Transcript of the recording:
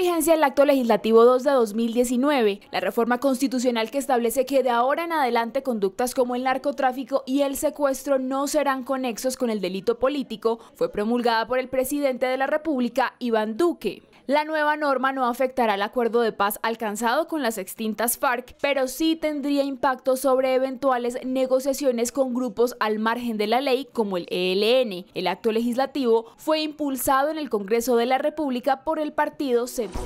vigencia el Acto Legislativo 2 de 2019, la reforma constitucional que establece que de ahora en adelante conductas como el narcotráfico y el secuestro no serán conexos con el delito político, fue promulgada por el presidente de la República, Iván Duque. La nueva norma no afectará el acuerdo de paz alcanzado con las extintas FARC, pero sí tendría impacto sobre eventuales negociaciones con grupos al margen de la ley como el ELN. El acto legislativo fue impulsado en el Congreso de la República por el partido Centro.